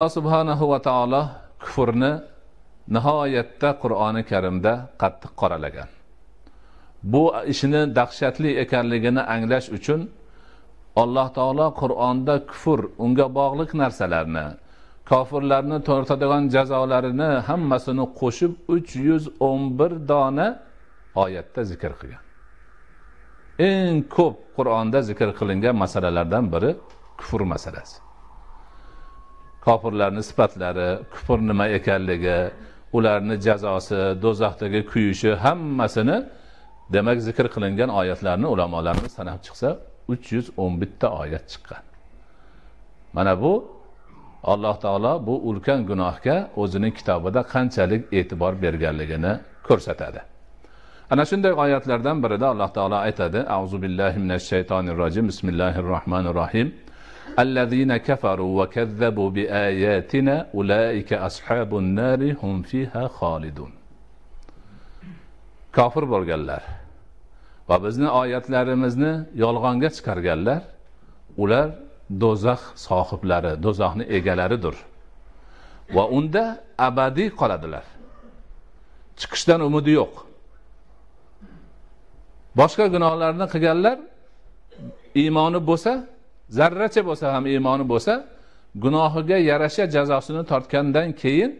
alloh subhanahu va taolo kufrni nihoyatda qur'oni karimda qattiq qoralagan bu ishni dahshatli ekanligini anglash uchun alloh taolo qur'onda kufr unga bog'liq narsalarni kofirlarni tortadigan jazolarini hammasini qo'shib uch yuz o'n bir dona oyatda zikr qilgan eng ko'p qur'onda zikr qilingan masalalardan biri kufr masalasi kofirlarni sifatlari kufr nima ekanligi ularni jazosi do'zaxdagi kuyishi hammasini demak zikr qilingan oyatlarni ulamolarimiz sanab chiqsa uch yuz o'n bitta oyat chiqqan mana bu alloh taolo bu ulkan gunohga o'zining kitobida qanchalik e'tibor berganligini ko'rsatadi ana shunday oyatlardan birida alloh taolo aytadi azu billahi minash shaytonir rojim bismillahir rohmanir rohim الذين كفروا وكذبوا بآياتنا أولئك أصحاب النار هم فيها خالدون kofir bo'lganlar va bizni oyatlarimizni yolg'onga chiqarganlar ular do'zax sohiblari do'zaxni egalaridir va unda abadiy qoladilar chiqishdan umidi yo'q boshqa gunohlarni qilganlar iymoni bo'lsa zarracha bo'lsa ham iymoni bo'lsa gunohiga yarasha jazosini tortgandan keyin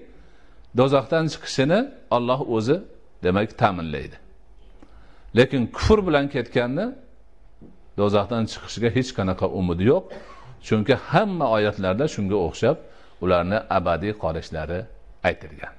do'zaxdan chiqishini olloh o'zi demak ta'minlaydi lekin kufr bilan ketganni do'zaxdan chiqishiga hech qanaqa umidi yo'q chunki hamma oyatlarda shunga o'xshab ularni abadiy qolishlari aytilgan